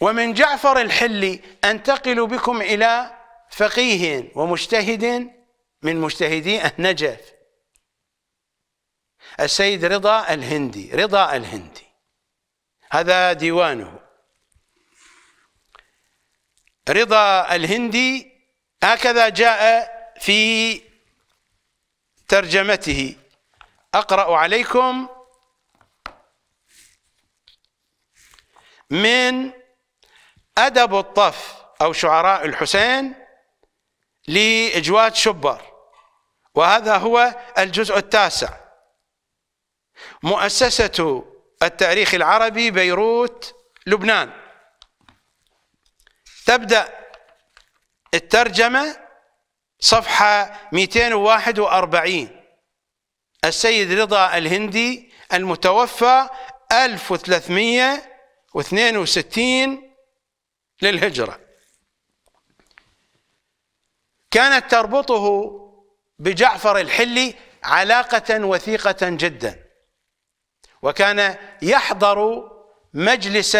ومن جعفر الحلي أنتقل بكم إلى فقيه ومجتهد من مجتهدي النجف السيد رضا الهندي رضا الهندي هذا ديوانه رضا الهندي هكذا جاء في ترجمته أقرأ عليكم من أدب الطف أو شعراء الحسين لإجواد شبر وهذا هو الجزء التاسع مؤسسة التاريخ العربي بيروت لبنان تبدأ الترجمة صفحة 241 السيد رضا الهندي المتوفى 1362 للهجرة كانت تربطه بجعفر الحلي علاقة وثيقة جدا وكان يحضر مجلس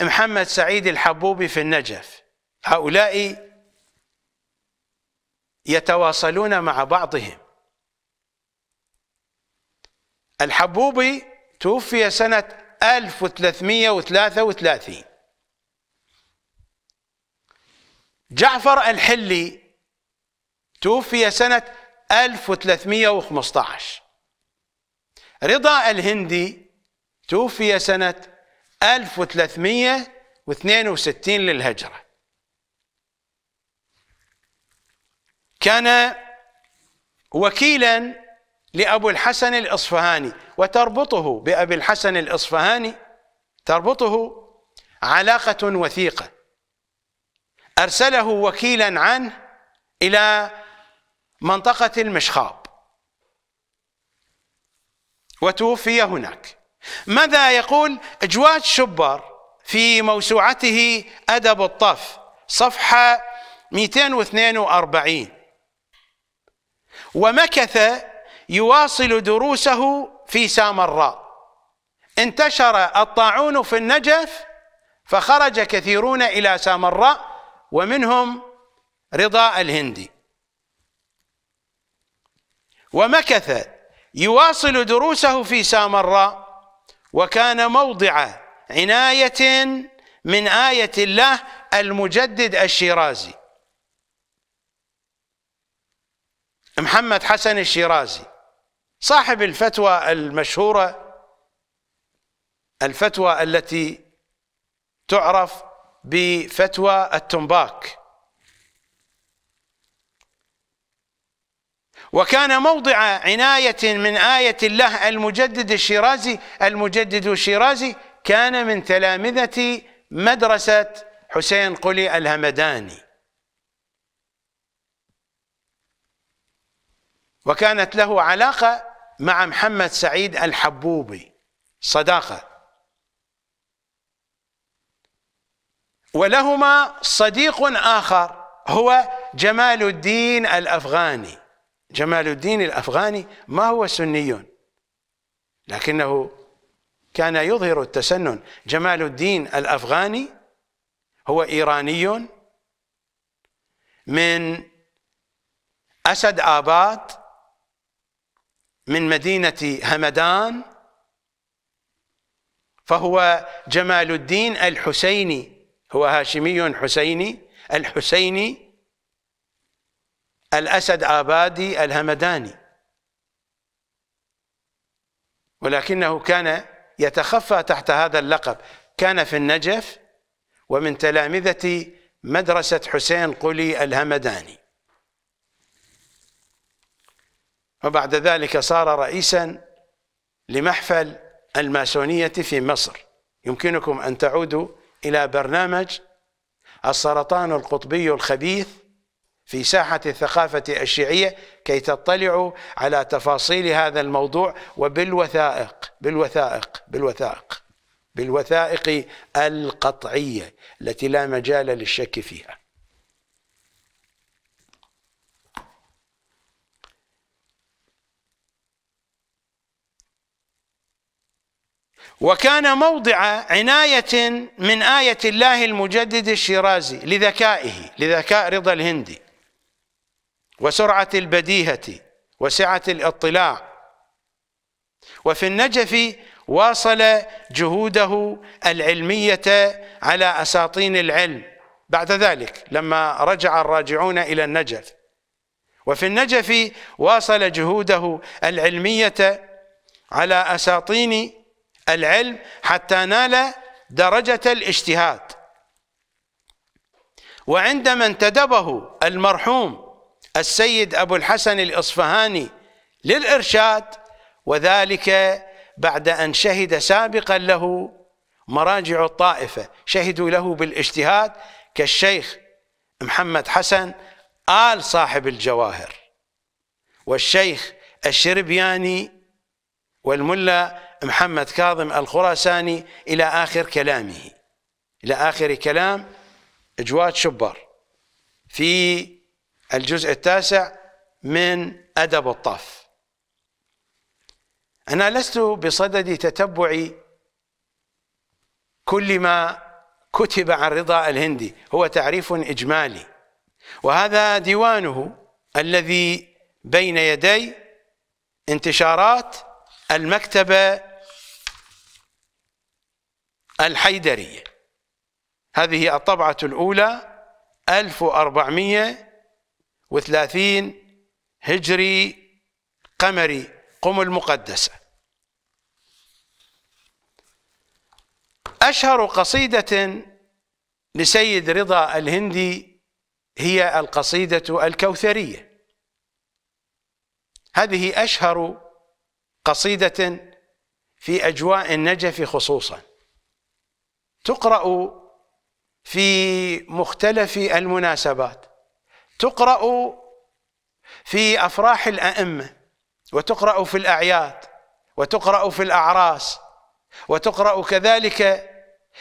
محمد سعيد الحبوبي في النجف هؤلاء يتواصلون مع بعضهم الحبوبي توفي سنة 1333 جعفر الحلي توفي سنة 1315 رضا الهندي توفي سنة 1362 للهجرة كان وكيلا لأبو الحسن الإصفهاني وتربطه بأبي الحسن الإصفهاني تربطه علاقة وثيقة أرسله وكيلا عنه إلى منطقة المشخاب وتوفي هناك ماذا يقول جواد شبر في موسوعته أدب الطف صفحة 242 ومكث يواصل دروسه في سامراء انتشر الطاعون في النجف فخرج كثيرون إلى سامراء ومنهم رضا الهندي ومكث يواصل دروسه في سامراء وكان موضع عناية من آية الله المجدد الشيرازي محمد حسن الشيرازي صاحب الفتوى المشهورة الفتوى التي تعرف بفتوى التنباك وكان موضع عناية من آية الله المجدد الشيرازي المجدد الشيرازي كان من تلامذة مدرسة حسين قلي الهمداني وكانت له علاقة مع محمد سعيد الحبوبي صداقة ولهما صديق آخر هو جمال الدين الأفغاني جمال الدين الأفغاني ما هو سني لكنه كان يظهر التسنن جمال الدين الأفغاني هو إيراني من أسد آباد من مدينة همدان فهو جمال الدين الحسيني هو هاشمي حسيني الحسيني الأسد آبادي الهمداني ولكنه كان يتخفى تحت هذا اللقب كان في النجف ومن تلامذة مدرسة حسين قلي الهمداني وبعد ذلك صار رئيسا لمحفل الماسونية في مصر يمكنكم أن تعودوا إلى برنامج السرطان القطبي الخبيث في ساحة الثقافة الشيعية كي تطلعوا على تفاصيل هذا الموضوع وبالوثائق بالوثائق بالوثائق بالوثائق القطعية التي لا مجال للشك فيها وكان موضع عناية من آية الله المجدد الشيرازي لذكائه لذكاء رضا الهندي وسرعة البديهة وسعة الاطلاع وفي النجف واصل جهوده العلمية على أساطين العلم بعد ذلك لما رجع الراجعون إلى النجف وفي النجف واصل جهوده العلمية على أساطين العلم حتى نال درجة الاجتهاد وعندما انتدبه المرحوم السيد أبو الحسن الإصفهاني للإرشاد وذلك بعد أن شهد سابقا له مراجع الطائفة شهدوا له بالاجتهاد كالشيخ محمد حسن آل صاحب الجواهر والشيخ الشربياني والملا محمد كاظم الخراساني إلى آخر كلامه إلى آخر كلام جواد شبر في الجزء التاسع من أدب الطف أنا لست بصدد تتبع كل ما كتب عن رضا الهندي هو تعريف إجمالي وهذا ديوانه الذي بين يدي انتشارات المكتبة الحيدرية هذه الطبعة الأولى 1430 هجري قمري قم المقدسة أشهر قصيدة لسيد رضا الهندي هي القصيدة الكوثرية هذه أشهر قصيدة في أجواء النجف خصوصاً تقرأ في مختلف المناسبات تقرأ في أفراح الأئمة وتقرأ في الأعياد وتقرأ في الأعراس وتقرأ كذلك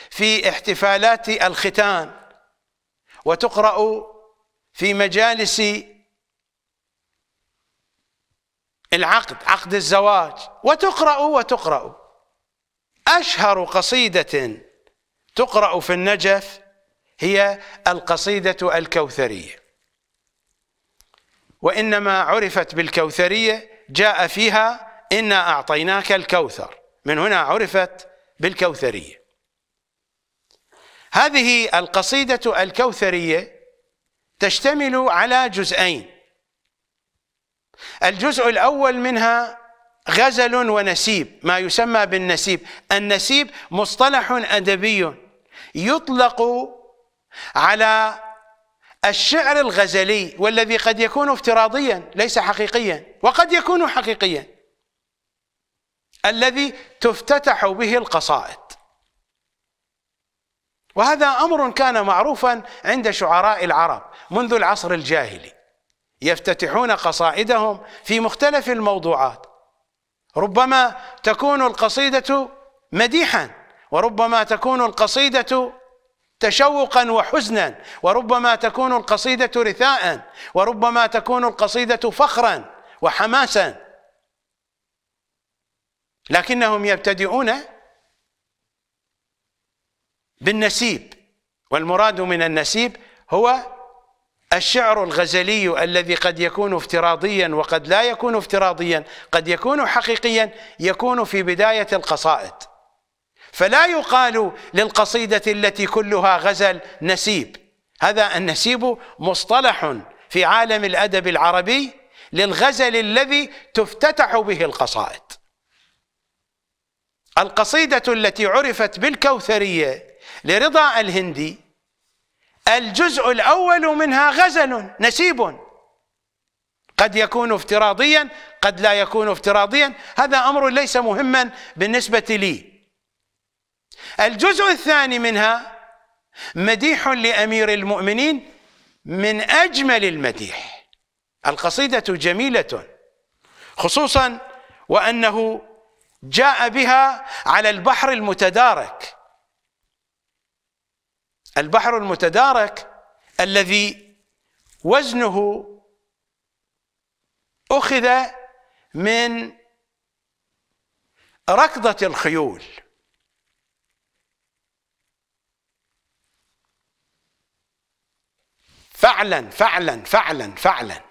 في احتفالات الختان وتقرأ في مجالس العقد عقد الزواج وتقرأ وتقرأ أشهر قصيدة تقرأ في النجف هي القصيدة الكوثرية وإنما عرفت بالكوثرية جاء فيها إنا أعطيناك الكوثر من هنا عرفت بالكوثرية هذه القصيدة الكوثرية تشتمل على جزئين الجزء الأول منها غزل ونسيب ما يسمى بالنسيب النسيب مصطلح أدبي يطلق على الشعر الغزلي والذي قد يكون افتراضيا ليس حقيقيا وقد يكون حقيقيا الذي تفتتح به القصائد وهذا امر كان معروفا عند شعراء العرب منذ العصر الجاهلي يفتتحون قصائدهم في مختلف الموضوعات ربما تكون القصيده مديحا وربما تكون القصيدة تشوقا وحزنا وربما تكون القصيدة رثاء وربما تكون القصيدة فخرا وحماسا لكنهم يبتدئون بالنسيب والمراد من النسيب هو الشعر الغزلي الذي قد يكون افتراضيا وقد لا يكون افتراضيا قد يكون حقيقيا يكون في بداية القصائد فلا يقال للقصيدة التي كلها غزل نسيب هذا النسيب مصطلح في عالم الأدب العربي للغزل الذي تفتتح به القصائد القصيدة التي عرفت بالكوثرية لرضا الهندي الجزء الأول منها غزل نسيب قد يكون افتراضيا قد لا يكون افتراضيا هذا أمر ليس مهما بالنسبة لي الجزء الثاني منها مديح لأمير المؤمنين من أجمل المديح القصيدة جميلة خصوصا وأنه جاء بها على البحر المتدارك البحر المتدارك الذي وزنه أخذ من ركضة الخيول فعلا فعلا فعلا فعلا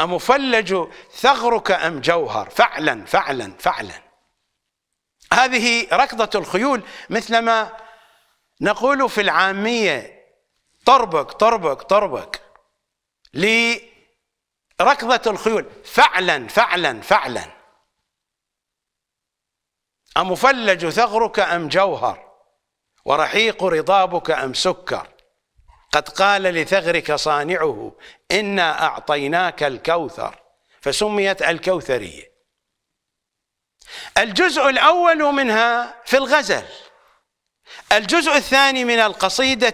أمفلج ثغرك أم جوهر فعلا فعلا فعلا هذه ركضة الخيول مثلما نقول في العامية طربك طربك طربك لركضة الخيول فعلا فعلا فعلا أمفلج ثغرك أم جوهر ورحيق رضابك أم سكر قد قال لثغرك صانعه إنا أعطيناك الكوثر فسميت الكوثرية الجزء الأول منها في الغزل الجزء الثاني من القصيدة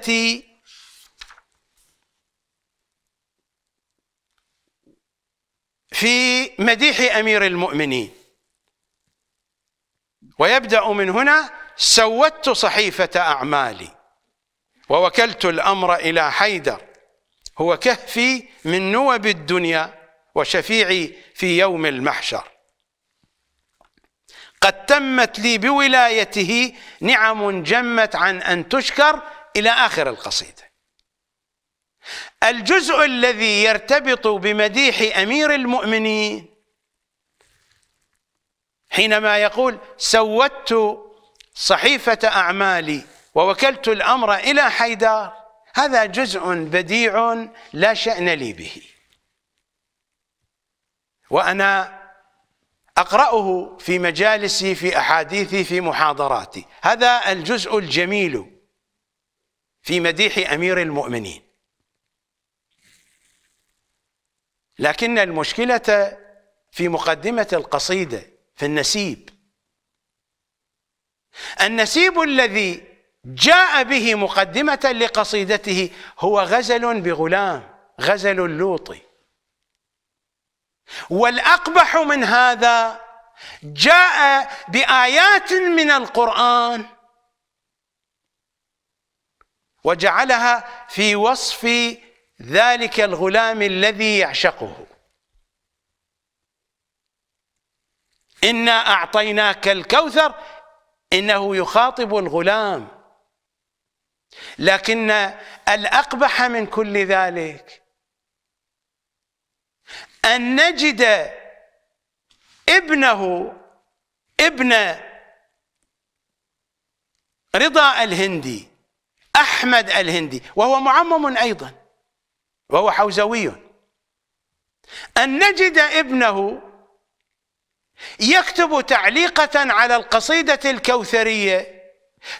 في مديح أمير المؤمنين ويبدأ من هنا سودت صحيفة أعمالي ووكلت الأمر إلى حيدر هو كهفي من نوب الدنيا وشفيعي في يوم المحشر قد تمت لي بولايته نعم جمت عن أن تشكر إلى آخر القصيدة الجزء الذي يرتبط بمديح أمير المؤمنين حينما يقول سودت صحيفة أعمالي ووكلت الأمر إلى حيدار هذا جزء بديع لا شأن لي به وأنا أقرأه في مجالسي في أحاديثي في محاضراتي هذا الجزء الجميل في مديح أمير المؤمنين لكن المشكلة في مقدمة القصيدة في النسيب النسيب الذي جاء به مقدمة لقصيدته هو غزل بغلام غزل اللوطي والأقبح من هذا جاء بآيات من القرآن وجعلها في وصف ذلك الغلام الذي يعشقه إنا أعطيناك الكوثر إنه يخاطب الغلام لكن الأقبح من كل ذلك أن نجد ابنه ابن رضا الهندي أحمد الهندي وهو معمم أيضا وهو حوزوي أن نجد ابنه يكتب تعليقة على القصيدة الكوثرية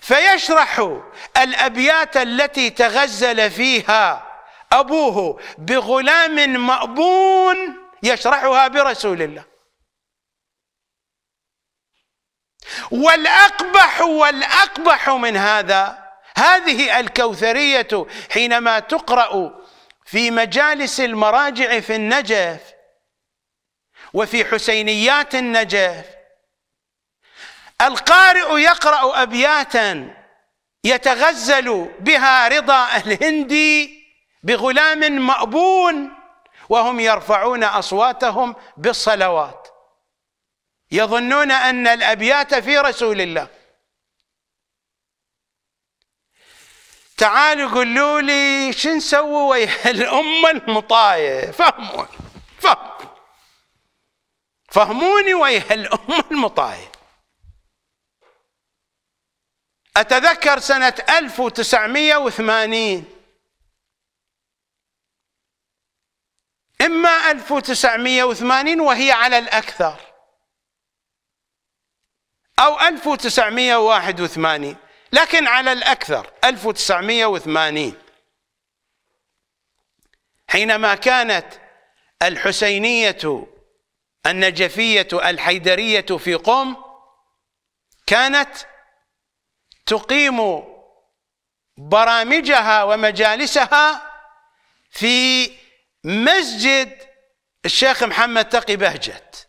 فيشرح الابيات التي تغزل فيها ابوه بغلام مأبون يشرحها برسول الله والاقبح والاقبح من هذا هذه الكوثريه حينما تقرا في مجالس المراجع في النجف وفي حسينيات النجف القارئ يقرأ أبياتا يتغزل بها رضا الهندي بغلام مأبون وهم يرفعون أصواتهم بالصلوات يظنون أن الأبيات في رسول الله تعالوا قولوا لي شو نسوي ويا الأمة المطاية فهموني فهموني ويا الأمة المطاية أتذكر سنة 1980 إما 1980 وهي على الأكثر أو 1981 لكن على الأكثر 1980 حينما كانت الحسينية النجفية الحيدرية في قم كانت تقيم برامجها ومجالسها في مسجد الشيخ محمد تقي بهجت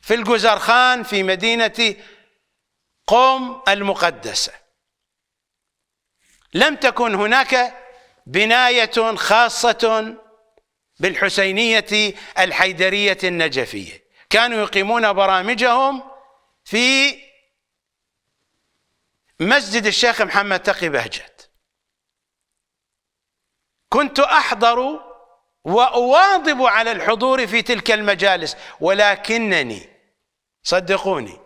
في الجزرخان في مدينة قوم المقدسة لم تكن هناك بناية خاصة بالحسينية الحيدرية النجفية كانوا يقيمون برامجهم في مسجد الشيخ محمد تقي بهجت كنت أحضر وأواظب على الحضور في تلك المجالس ولكنني صدقوني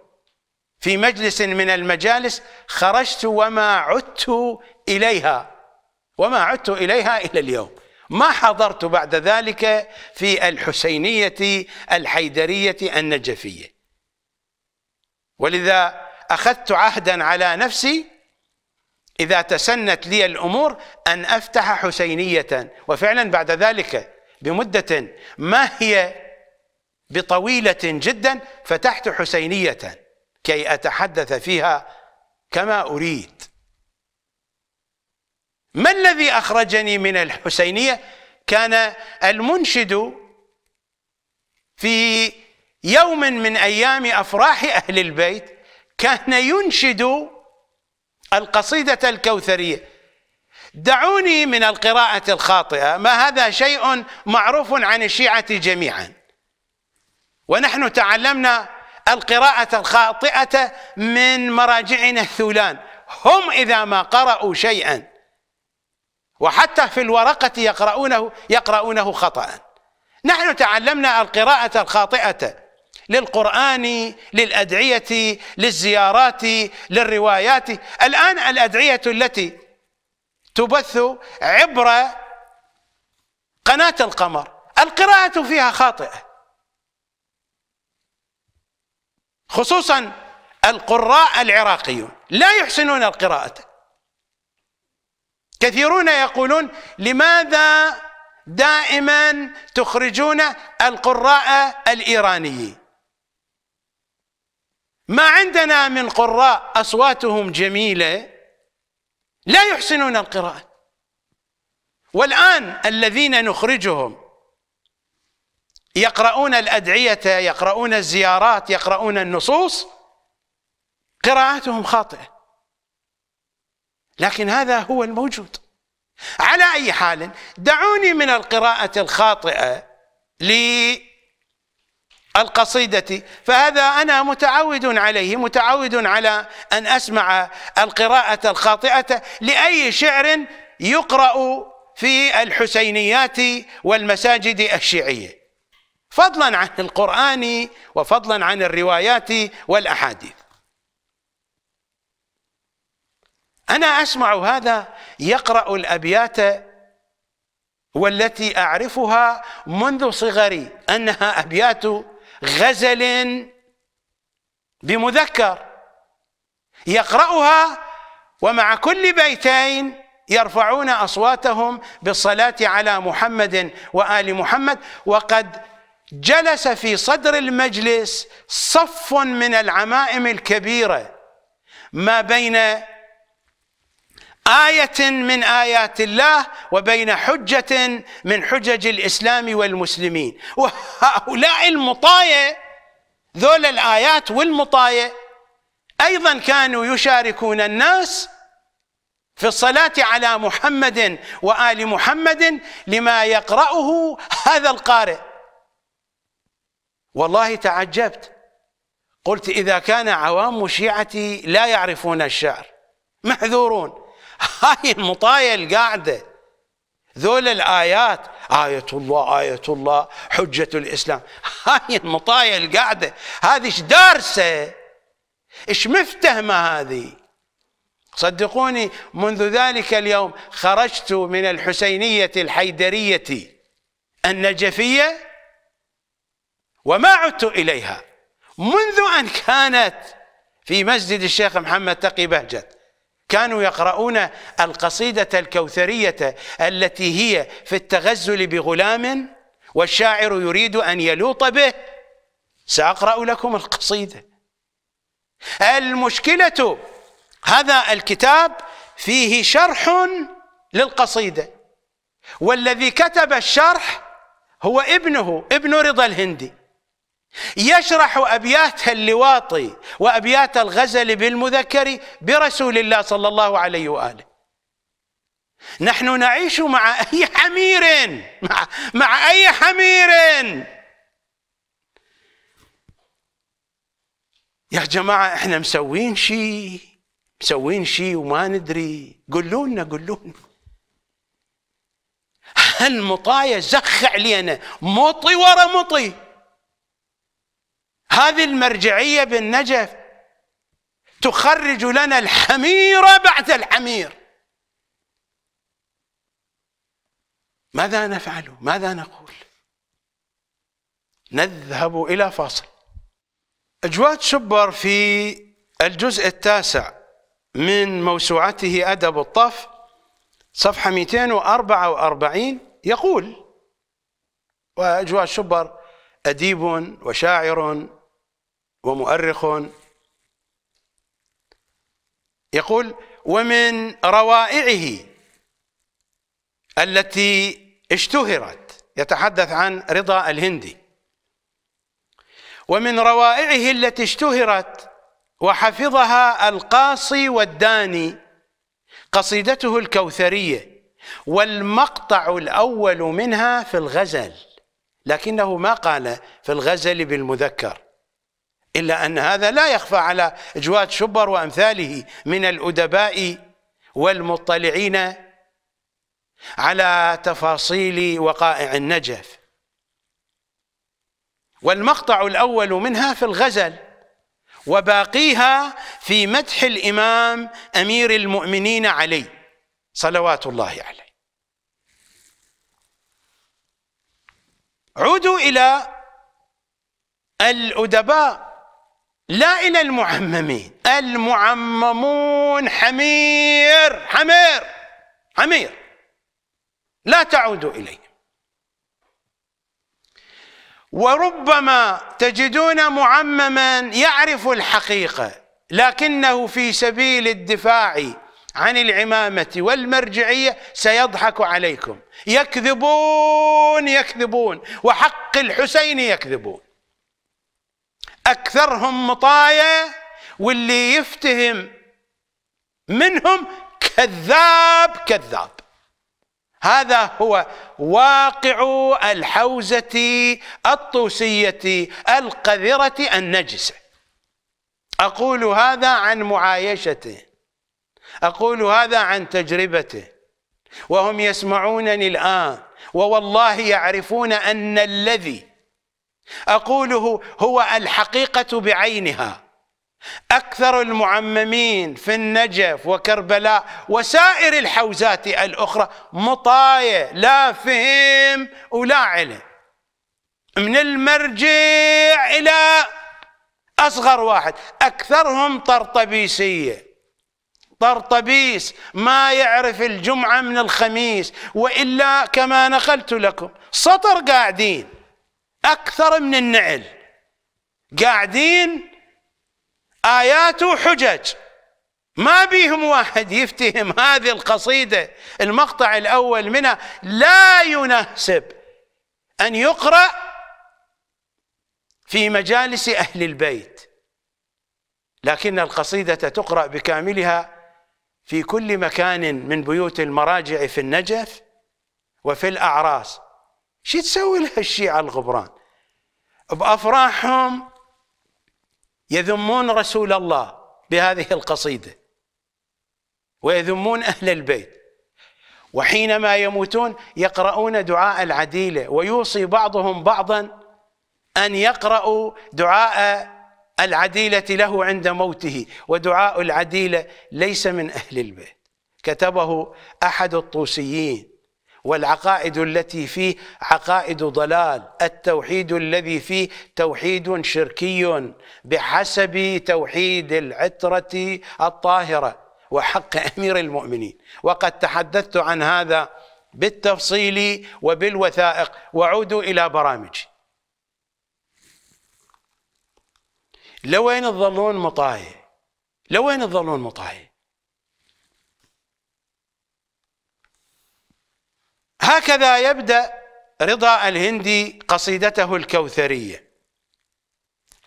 في مجلس من المجالس خرجت وما عدت إليها وما عدت إليها إلى اليوم ما حضرت بعد ذلك في الحسينية الحيدرية النجفية ولذا أخذت عهدا على نفسي إذا تسنت لي الأمور أن أفتح حسينية وفعلا بعد ذلك بمدة ما هي بطويلة جدا فتحت حسينية كي أتحدث فيها كما أريد ما الذي أخرجني من الحسينية كان المنشد في يوم من أيام أفراح أهل البيت كان ينشد القصيدة الكوثرية دعوني من القراءة الخاطئة ما هذا شيء معروف عن الشيعة جميعا ونحن تعلمنا القراءة الخاطئة من مراجعنا الثولان هم إذا ما قرأوا شيئا وحتى في الورقة يقرؤونه يقرؤونه خطأ نحن تعلمنا القراءة الخاطئة للقرآن للأدعية للزيارات للروايات الآن الأدعية التي تبث عبر قناة القمر القراءة فيها خاطئة خصوصا القراء العراقيون لا يحسنون القراءة كثيرون يقولون لماذا دائما تخرجون القراء الإيرانيين ما عندنا من قراء أصواتهم جميلة لا يحسنون القراءة والآن الذين نخرجهم يقرؤون الأدعية يقرؤون الزيارات يقرؤون النصوص قراءاتهم خاطئة لكن هذا هو الموجود على أي حال دعوني من القراءة الخاطئة لي القصيدة فهذا أنا متعود عليه متعود على أن أسمع القراءة الخاطئة لأي شعر يقرأ في الحسينيات والمساجد الشيعية فضلا عن القرآن وفضلا عن الروايات والأحاديث أنا أسمع هذا يقرأ الأبيات والتي أعرفها منذ صغري أنها أبيات غزل بمذكر يقرأها ومع كل بيتين يرفعون أصواتهم بالصلاة على محمد وآل محمد وقد جلس في صدر المجلس صف من العمائم الكبيرة ما بين آية من آيات الله وبين حجة من حجج الإسلام والمسلمين وهؤلاء المطاية ذول الآيات والمطاية أيضا كانوا يشاركون الناس في الصلاة على محمد وآل محمد لما يقرأه هذا القارئ والله تعجبت قلت إذا كان عوام شيعتي لا يعرفون الشعر محذورون هاي المطايل القاعدة ذول الآيات آية الله آية الله حجة الإسلام هاي المطايل القاعدة هذه ايش دارسة ايش مفتهمة هذه صدقوني منذ ذلك اليوم خرجت من الحسينية الحيدرية النجفية وما عدت إليها منذ أن كانت في مسجد الشيخ محمد تقي بهجت كانوا يقرؤون القصيدة الكوثرية التي هي في التغزل بغلام والشاعر يريد أن يلوط به سأقرأ لكم القصيدة المشكلة هذا الكتاب فيه شرح للقصيدة والذي كتب الشرح هو ابنه ابن رضا الهندي يشرح ابيات اللواطي وابيات الغزل بالمذكر برسول الله صلى الله عليه واله نحن نعيش مع اي حمير مع, مع اي حمير يا جماعه احنا مسوين شيء مسوين شيء وما ندري قولوا لنا قولوا لنا هالمطايه زخ علينا مطي ورا مطي هذه المرجعية بالنجف تخرج لنا الحمير بعد الحمير ماذا نفعل ماذا نقول نذهب إلى فاصل أجواد شبر في الجزء التاسع من موسوعته أدب الطف صفحة 244 يقول وأجواد شبر أديب وشاعر ومؤرخ يقول ومن روائعه التي اشتهرت يتحدث عن رضا الهندي ومن روائعه التي اشتهرت وحفظها القاصي والداني قصيدته الكوثريه والمقطع الاول منها في الغزل لكنه ما قال في الغزل بالمذكر إلا أن هذا لا يخفى على جواد شبر وأمثاله من الأدباء والمطلعين على تفاصيل وقائع النجف والمقطع الأول منها في الغزل وباقيها في مدح الإمام أمير المؤمنين علي صلوات الله عليه عودوا إلى الأدباء لا إلى المعممين المعممون حمير حمير حمير لا تعود إليهم وربما تجدون معمما يعرف الحقيقة لكنه في سبيل الدفاع عن العمامة والمرجعية سيضحك عليكم يكذبون يكذبون وحق الحسين يكذبون أكثرهم مطاية واللي يفتهم منهم كذاب كذاب هذا هو واقع الحوزة الطوسية القذرة النجسة أقول هذا عن معايشته أقول هذا عن تجربته وهم يسمعونني الآن ووالله يعرفون أن الذي أقوله هو الحقيقة بعينها أكثر المعممين في النجف وكربلاء وسائر الحوزات الأخرى مطاية لا فهم ولا علم من المرجع إلى أصغر واحد أكثرهم طرطبيسية طرطبيس ما يعرف الجمعة من الخميس وإلا كما نقلت لكم سطر قاعدين أكثر من النعل قاعدين آيات وحجج ما بيهم واحد يفتهم هذه القصيدة المقطع الأول منها لا يناسب أن يقرأ في مجالس أهل البيت لكن القصيدة تقرأ بكاملها في كل مكان من بيوت المراجع في النجف وفي الأعراس شو تسوي لها الشيعة الغبران بافراحهم يذمون رسول الله بهذه القصيده ويذمون اهل البيت وحينما يموتون يقرؤون دعاء العديله ويوصي بعضهم بعضا ان يقرأوا دعاء العديله له عند موته ودعاء العديله ليس من اهل البيت كتبه احد الطوسيين والعقائد التي فيه عقائد ضلال التوحيد الذي فيه توحيد شركي بحسب توحيد العترة الطاهرة وحق أمير المؤمنين وقد تحدثت عن هذا بالتفصيل وبالوثائق وعودوا إلى برامج لوين تظلون مطايع لوين تظلون مطايع هكذا يبدأ رضا الهندي قصيدته الكوثرية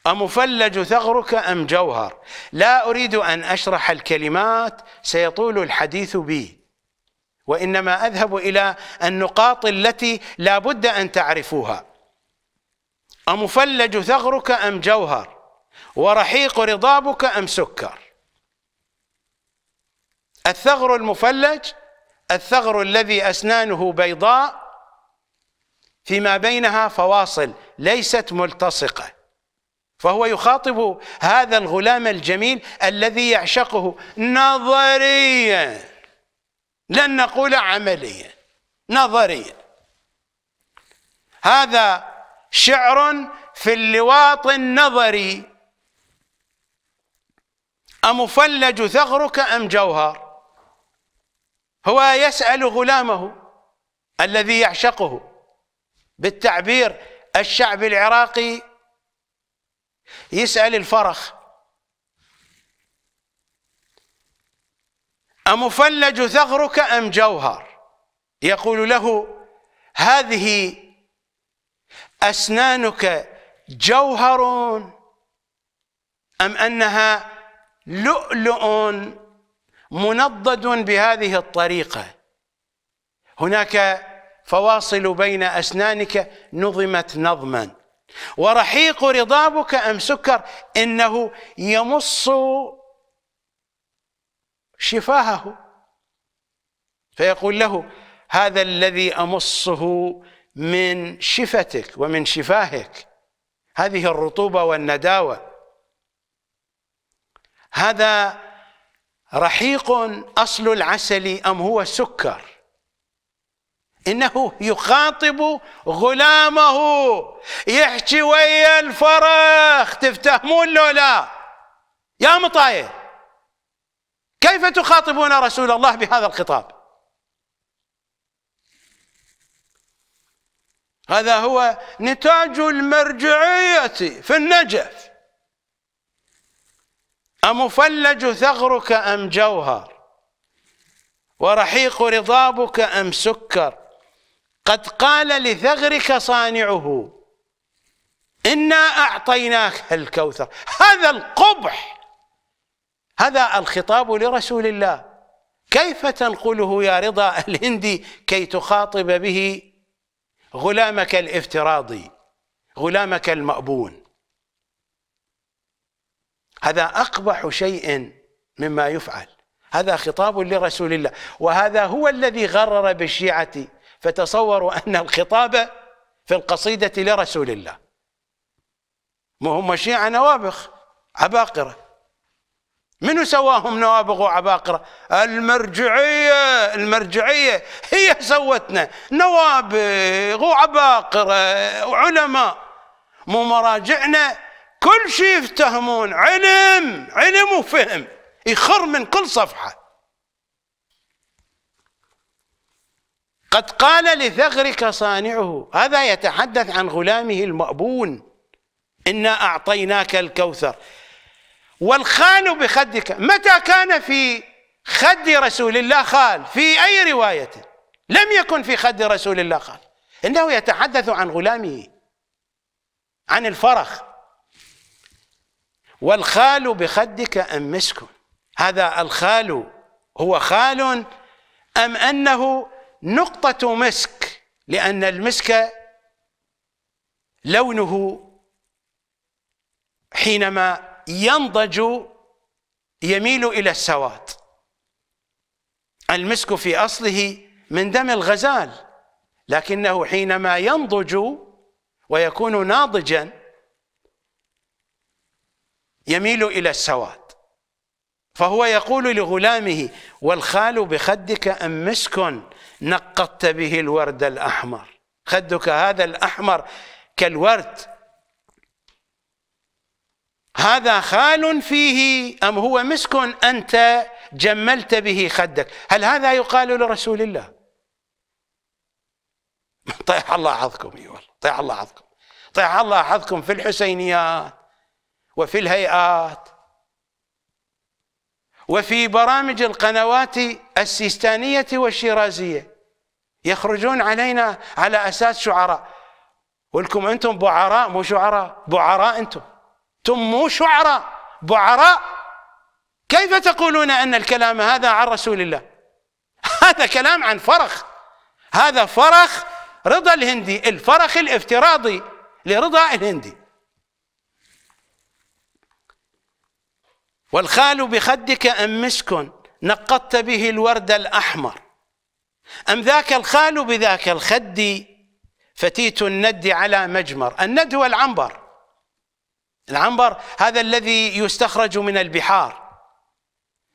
أمفلج ثغرك أم جوهر لا أريد أن أشرح الكلمات سيطول الحديث بي وإنما أذهب إلى النقاط التي لا بد أن تعرفوها أمفلج ثغرك أم جوهر ورحيق رضابك أم سكر الثغر المفلج الثغر الذي أسنانه بيضاء فيما بينها فواصل ليست ملتصقة فهو يخاطب هذا الغلام الجميل الذي يعشقه نظريا لن نقول عمليا نظريا هذا شعر في اللواط النظري أمفلج ثغرك أم جوهر هو يسأل غلامه الذي يعشقه بالتعبير الشعب العراقي يسأل الفرخ أمفلج ثغرك أم جوهر يقول له هذه أسنانك جوهر أم أنها لؤلؤ منضد بهذه الطريقة هناك فواصل بين أسنانك نظمت نظما ورحيق رضابك أم سكر إنه يمص شفاهه فيقول له هذا الذي أمصه من شفتك ومن شفاهك هذه الرطوبة والنداوة هذا رحيق أصل العسل أم هو سكر إنه يخاطب غلامه يحكي ويا الفرخ تفتهمون لو لا يا مطايه كيف تخاطبون رسول الله بهذا الخطاب هذا هو نتاج المرجعية في النجف أمفلج ثغرك أم جوهر ورحيق رضابك أم سكر قد قال لثغرك صانعه إنا أعطيناك الكوثر هذا القبح هذا الخطاب لرسول الله كيف تنقله يا رضا الهندي كي تخاطب به غلامك الافتراضي غلامك المأبون هذا أقبح شيء مما يفعل هذا خطاب لرسول الله وهذا هو الذي غرر بالشيعة فتصوروا أن الخطاب في القصيدة لرسول الله مو هم شيعه نوابغ عباقرة من سواهم نوابغ وعباقرة المرجعية المرجعية هي سوتنا نوابغ وعباقرة وعلماء مو مراجعنا كل شيء يفتهمون علم علم وفهم يخر من كل صفحة قد قال لثغرك صانعه هذا يتحدث عن غلامه المأبون إنا أعطيناك الكوثر والخان بخدك متى كان في خد رسول الله خال في أي رواية لم يكن في خد رسول الله خال إنه يتحدث عن غلامه عن الفرخ والخال بخدك أم مسك هذا الخال هو خال أم أنه نقطة مسك لأن المسك لونه حينما ينضج يميل إلى السواد المسك في أصله من دم الغزال لكنه حينما ينضج ويكون ناضجاً يميل إلى السواد فهو يقول لغلامه والخال بخدك أم مسك نقضت به الورد الأحمر خدك هذا الأحمر كالورد هذا خال فيه أم هو مسك أنت جملت به خدك هل هذا يقال لرسول الله طيح الله حظكم اي والله طيح الله حظكم طيح الله حظكم في الحسينيات وفي الهيئات وفي برامج القنوات السيستانية والشيرازية يخرجون علينا على أساس شعراء ولكم أنتم بعراء مو شعراء بعراء أنتم أنتم مو شعراء بعراء كيف تقولون أن الكلام هذا عن رسول الله هذا كلام عن فرخ هذا فرخ رضا الهندي الفرخ الافتراضي لرضا الهندي والخال بخدك أم مسك نقضت به الورد الأحمر أم ذاك الخال بذاك الخد فتيت الند على مجمر الند هو العنبر العنبر هذا الذي يستخرج من البحار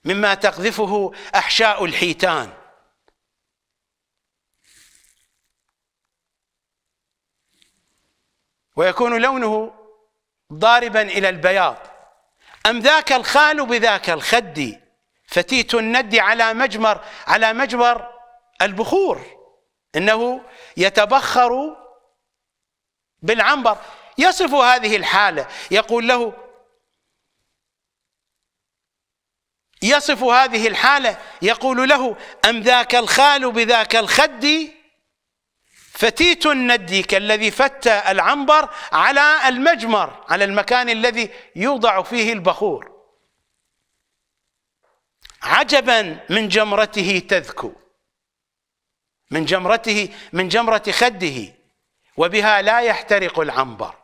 مما تقذفه أحشاء الحيتان ويكون لونه ضاربا إلى البياض أم ذاك الخال بذاك الخد فتيت الند على مجمر على مجمر البخور إنه يتبخر بالعنبر يصف هذه الحالة يقول له يصف هذه الحالة يقول له أم ذاك الخال بذاك الخد فتيت الندي كالذي فتى العنبر على المجمر على المكان الذي يوضع فيه البخور عجبا من جمرته تذكو من جمرته من جمرة خده وبها لا يحترق العنبر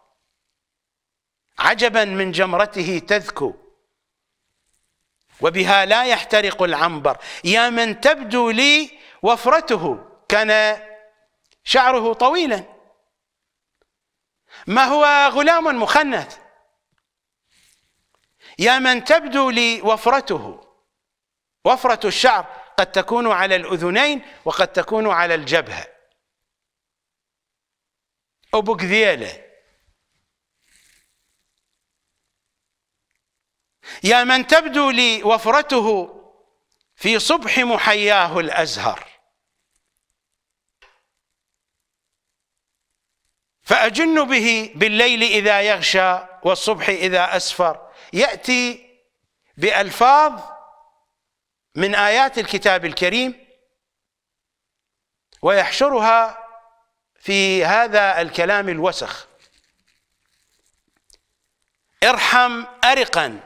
عجبا من جمرته تذكو وبها لا يحترق العنبر يا من تبدو لي وفرته كان شعره طويلا ما هو غلام مخنث يا من تبدو لي وفرته وفرة الشعر قد تكون على الأذنين وقد تكون على الجبهة أبو كذيلة يا من تبدو لي وفرته في صبح محياه الأزهر فأجن به بالليل إذا يغشى والصبح إذا أسفر يأتي بألفاظ من آيات الكتاب الكريم ويحشرها في هذا الكلام الوسخ ارحم أرقا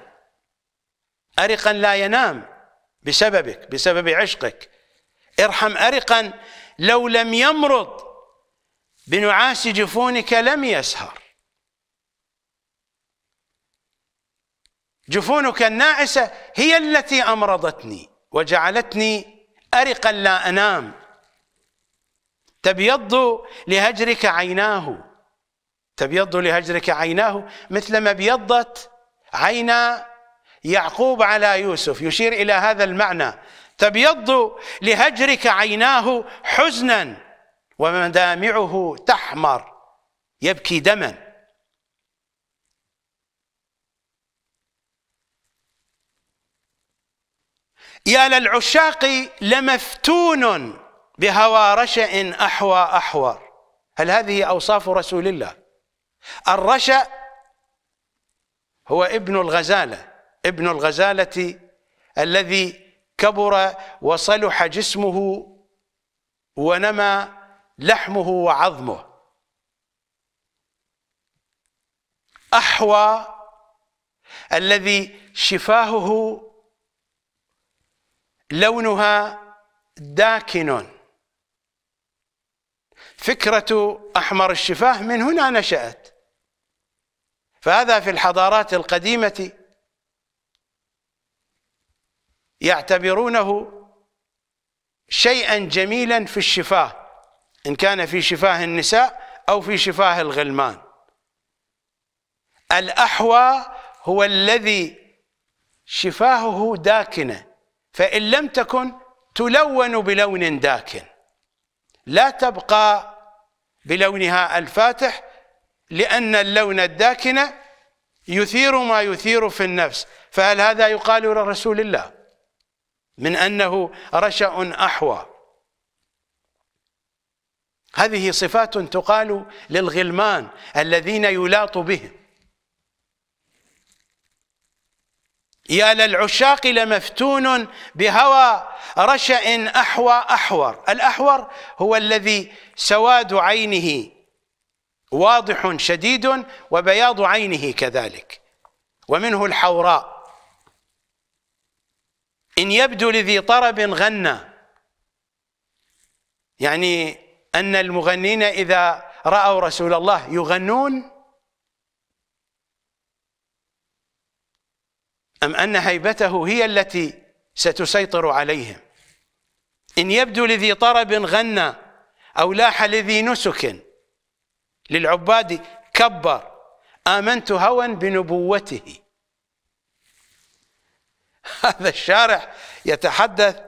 أرقا لا ينام بسببك بسبب عشقك ارحم أرقا لو لم يمرض بنعاس جفونك لم يسهر جفونك الناعسة هي التي أمرضتني وجعلتني أرقا لا أنام تبيض لهجرك عيناه تبيض لهجرك عيناه مثلما ابيضت عينا يعقوب على يوسف يشير إلى هذا المعنى تبيض لهجرك عيناه حزنا ومدامعه تحمر يبكي دما يا للعشاق لمفتون بهوى رشا احوى احور هل هذه اوصاف رسول الله الرشا هو ابن الغزاله ابن الغزاله الذي كبر وصلح جسمه ونمى لحمه وعظمه احوى الذي شفاهه لونها داكن فكرة أحمر الشفاه من هنا نشأت فهذا في الحضارات القديمة يعتبرونه شيئا جميلا في الشفاه إن كان في شفاه النساء أو في شفاه الغلمان الأحوى هو الذي شفاهه داكنة فإن لم تكن تلون بلون داكن لا تبقى بلونها الفاتح لأن اللون الداكن يثير ما يثير في النفس فهل هذا يقال لرسول الله من أنه رشأ أحوى هذه صفات تقال للغلمان الذين يلاط بهم يا للعشاق لمفتون بهوى رشا احوى احور الاحور هو الذي سواد عينه واضح شديد وبياض عينه كذلك ومنه الحوراء ان يبدو لذي طرب غنى يعني أن المغنين إذا رأوا رسول الله يغنون أم أن هيبته هي التي ستسيطر عليهم إن يبدو لذي طرب غنى أو لاح لذي نسك للعباد كبر آمنت هوى بنبوته هذا الشارح يتحدث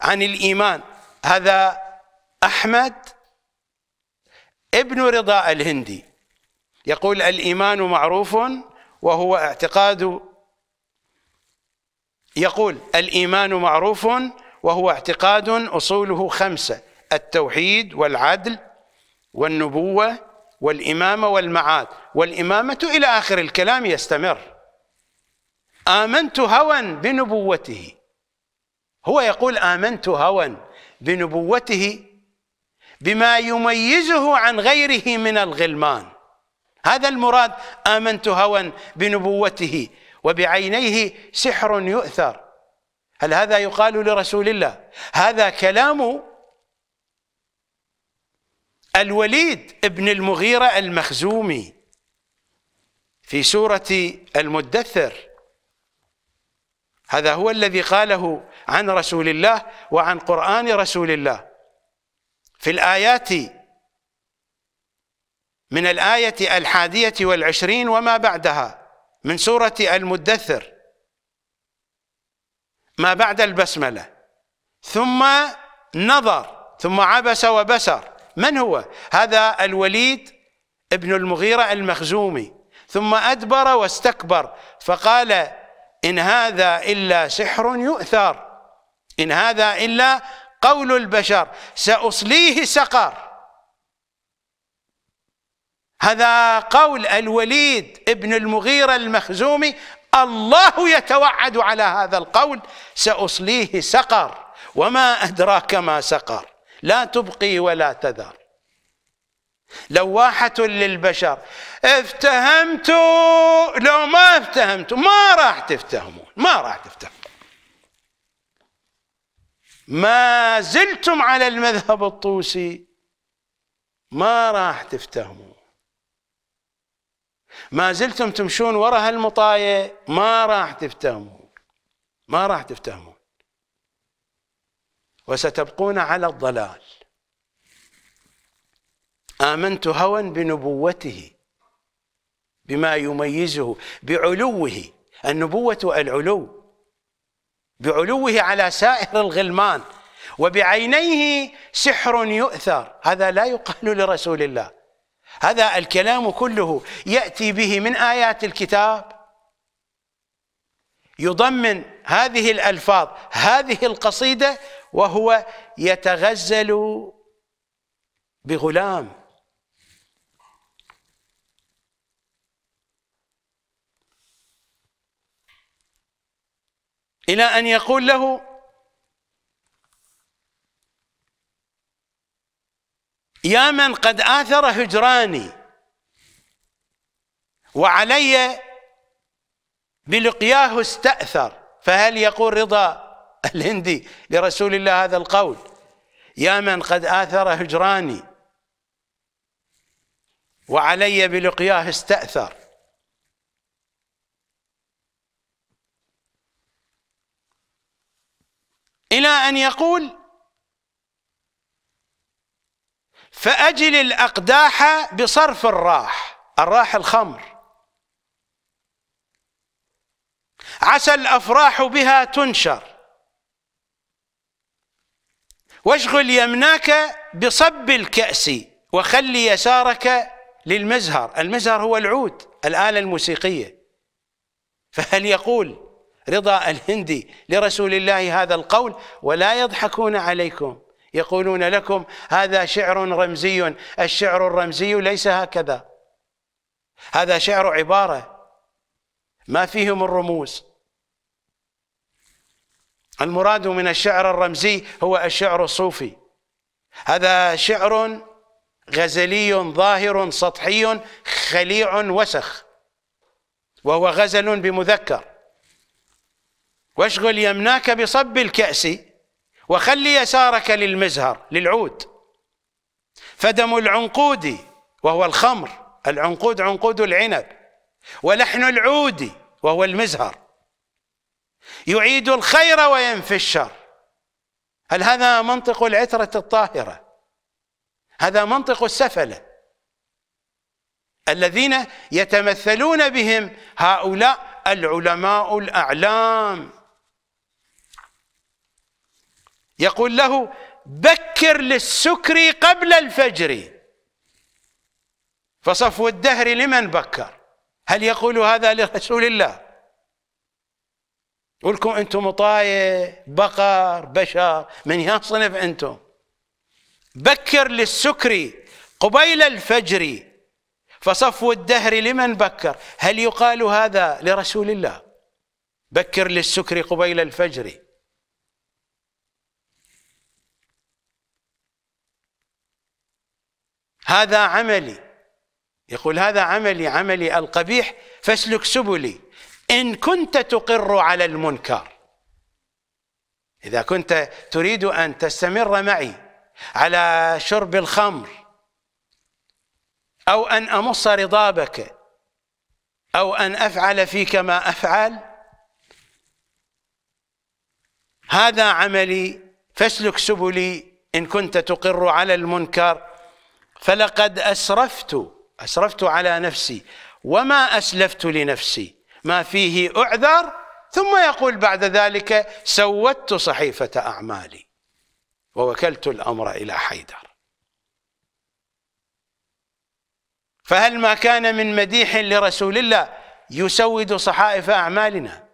عن الإيمان هذا أحمد ابن رضا الهندي يقول الإيمان معروف وهو اعتقاد يقول الإيمان معروف وهو اعتقاد أصوله خمسة التوحيد والعدل والنبوة والإمامة والمعاد والإمامة إلى آخر الكلام يستمر آمنت هوى بنبوته هو يقول آمنت هوى بنبوته بما يميزه عن غيره من الغلمان هذا المراد آمنت هوى بنبوته وبعينيه سحر يؤثر هل هذا يقال لرسول الله هذا كلام الوليد ابن المغيرة المخزومي في سورة المدثر هذا هو الذي قاله عن رسول الله وعن قرآن رسول الله في الآيات من الآية الحادية والعشرين وما بعدها من سورة المدثر ما بعد البسملة ثم نظر ثم عبس وبسر من هو؟ هذا الوليد ابن المغيرة المخزومي ثم أدبر واستكبر فقال إن هذا إلا سحر يؤثر إن هذا إلا قول البشر سأصليه سقر هذا قول الوليد ابن المغيرة المخزومي الله يتوعد على هذا القول سأصليه سقر وما أدراك ما سقر لا تبقي ولا تذر لواحة للبشر افتهمتوا لو ما افتهمتوا ما راح تفتهمون ما راح تفتهمون ما زلتم على المذهب الطوسي ما راح تفتهموا ما زلتم تمشون وراء هالمطاية ما راح تفتهموا ما راح تفتهمون وستبقون على الضلال آمنت هوا بنبوته بما يميزه بعلوه النبوة العلو بعلوه على سائر الغلمان وبعينيه سحر يؤثر هذا لا يقال لرسول الله هذا الكلام كله يأتي به من آيات الكتاب يضمن هذه الألفاظ هذه القصيدة وهو يتغزل بغلام إلى أن يقول له يا من قد آثر هجراني وعلي بلقياه استأثر فهل يقول رضا الهندي لرسول الله هذا القول يا من قد آثر هجراني وعلي بلقياه استأثر إلى أن يقول فأجل الأقداح بصرف الراح الراح الخمر عسى الأفراح بها تنشر واشغل يمناك بصب الكأس وخل يسارك للمزهر المزهر هو العود الآلة الموسيقية فهل يقول رضا الهندي لرسول الله هذا القول ولا يضحكون عليكم يقولون لكم هذا شعر رمزي الشعر الرمزي ليس هكذا هذا شعر عبارة ما فيهم الرموز المراد من الشعر الرمزي هو الشعر الصوفي هذا شعر غزلي ظاهر سطحي خليع وسخ وهو غزل بمذكر واشغل يمناك بصب الكأس وخلي يسارك للمزهر للعود فدم العنقود وهو الخمر العنقود عنقود العنب ولحن العود وهو المزهر يعيد الخير وينفي الشر هل هذا منطق العترة الطاهرة هذا منطق السفلة الذين يتمثلون بهم هؤلاء العلماء الأعلام يقول له بكر للسكر قبل الفجر فصفو الدهر لمن بكر هل يقول هذا لرسول الله قولكم انتم طاية بقر بشر من يصنف انتم بكر للسكر قبيل الفجر فصفو الدهر لمن بكر هل يقال هذا لرسول الله بكر للسكر قبيل الفجر هذا عملي يقول هذا عملي عملي القبيح فاسلك سبلي إن كنت تقر على المنكر إذا كنت تريد أن تستمر معي على شرب الخمر أو أن أمص رضابك أو أن أفعل فيك ما أفعل هذا عملي فاسلك سبلي إن كنت تقر على المنكر فلقد أسرفت أسرفت على نفسي وما أسلفت لنفسي ما فيه أعذر ثم يقول بعد ذلك سودت صحيفة أعمالي ووكلت الأمر إلى حيدر فهل ما كان من مديح لرسول الله يسود صحائف أعمالنا